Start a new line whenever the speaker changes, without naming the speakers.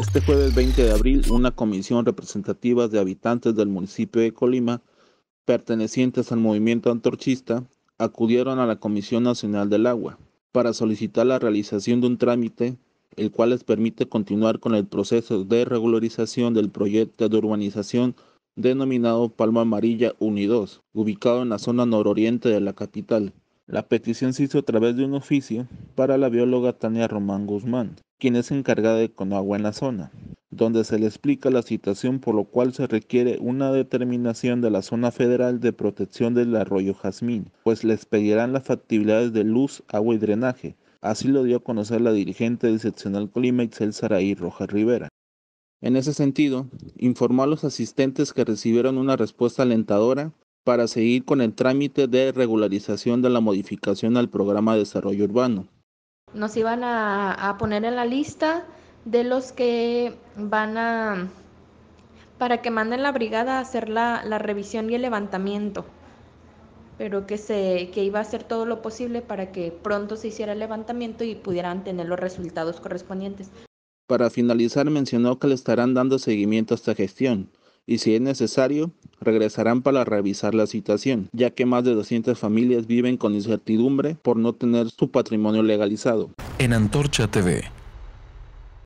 Este jueves 20 de abril, una comisión representativa de habitantes del municipio de Colima, pertenecientes al movimiento antorchista, acudieron a la Comisión Nacional del Agua para solicitar la realización de un trámite el cual les permite continuar con el proceso de regularización del proyecto de urbanización denominado Palma Amarilla 1 ubicado en la zona nororiente de la capital. La petición se hizo a través de un oficio para la bióloga Tania Román Guzmán, quien es encargada de agua en la zona, donde se le explica la situación por lo cual se requiere una determinación de la Zona Federal de Protección del Arroyo Jazmín, pues les pedirán las factibilidades de luz, agua y drenaje. Así lo dio a conocer la dirigente de seccional Clima Excel Saraí Rojas Rivera. En ese sentido, informó a los asistentes que recibieron una respuesta alentadora para seguir con el trámite de regularización de la modificación al programa de desarrollo urbano,
nos iban a, poner en la lista de los que van a, para que manden la brigada a hacer la, la revisión y el levantamiento, pero que, se, que iba a hacer todo lo posible para que pronto se hiciera el levantamiento y pudieran tener los resultados correspondientes.
Para finalizar, mencionó que le estarán dando seguimiento a esta gestión y si es necesario, regresarán para revisar la situación, ya que más de 200 familias viven con incertidumbre por no tener su patrimonio legalizado. En Antorcha TV